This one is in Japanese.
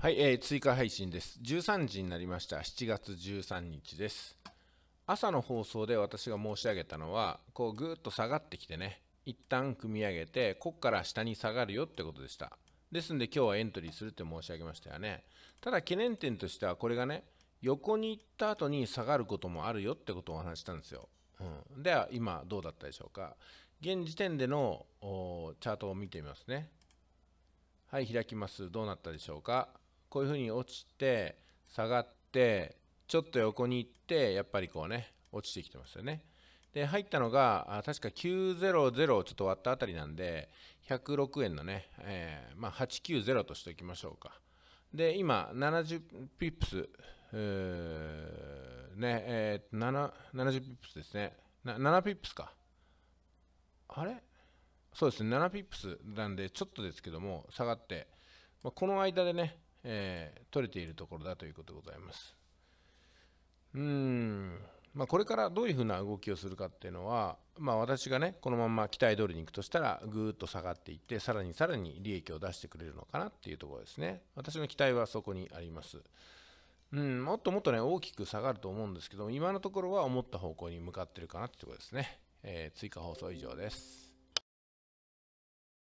はい、えー、追加配信です。13時になりました。7月13日です。朝の放送で私が申し上げたのは、こうぐーっと下がってきてね、一旦組み上げて、こっから下に下がるよってことでした。ですんで今日はエントリーするって申し上げましたよね。ただ懸念点としては、これがね、横に行った後に下がることもあるよってことをお話したんですよ。うん、では今どうだったでしょうか。現時点でのチャートを見てみますね。はい、開きます。どうなったでしょうか。こういうふうに落ちて下がってちょっと横に行ってやっぱりこうね落ちてきてますよねで入ったのが確か900をちょっと割ったあたりなんで106円のね、えー、まあ、890としておきましょうかで今70ピップスねえー、7 70ピップスですねな7ピップスかあれそうですね7ピップスなんでちょっとですけども下がって、まあ、この間でねえー、取れているところだということでございます。うん、まあ、これからどういうふうな動きをするかっていうのは、まあ、私がねこのまま期待通りに行くとしたらぐーっと下がっていってさらにさらに利益を出してくれるのかなっていうところですね私の期待はそこにあります。うん、もっともっとね大きく下がると思うんですけど今のところは思った方向に向かってるかなってところですね、えー、追加放送以上です